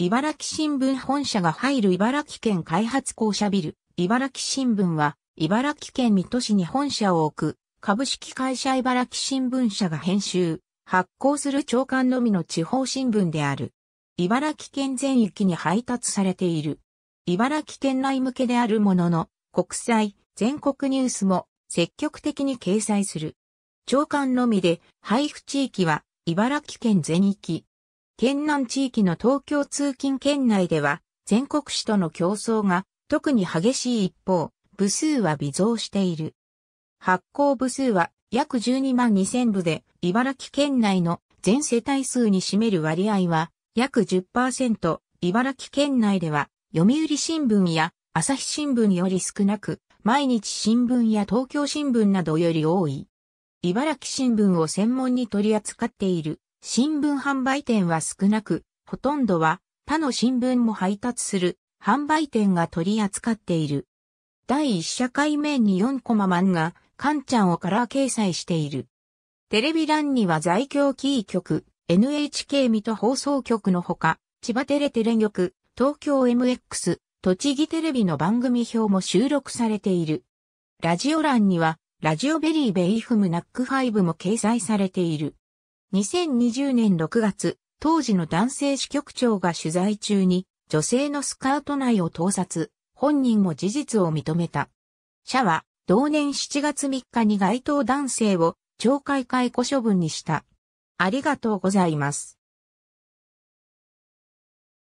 茨城新聞本社が入る茨城県開発公社ビル、茨城新聞は、茨城県水戸市に本社を置く、株式会社茨城新聞社が編集、発行する長官のみの地方新聞である。茨城県全域に配達されている。茨城県内向けであるものの、国際、全国ニュースも積極的に掲載する。長官のみで、配布地域は、茨城県全域。県南地域の東京通勤圏内では、全国市との競争が特に激しい一方、部数は微増している。発行部数は約12万2000部で、茨城県内の全世帯数に占める割合は約10%、茨城県内では読売新聞や朝日新聞より少なく、毎日新聞や東京新聞などより多い。茨城新聞を専門に取り扱っている新聞販売店は少なく、ほとんどは他の新聞も配達する販売店が取り扱っている。第1社会面に4コマ漫画、カンちゃんをカラー掲載している。テレビ欄には在京キー局、NHK 水戸放送局のほか、千葉テレテレ局、東京 MX、栃木テレビの番組表も収録されている。ラジオ欄には、ラジオベリーベイフムナックファイブも掲載されている。2020年6月、当時の男性支局長が取材中に女性のスカート内を盗撮、本人も事実を認めた。社は同年7月3日に該当男性を懲戒解雇処分にした。ありがとうございます。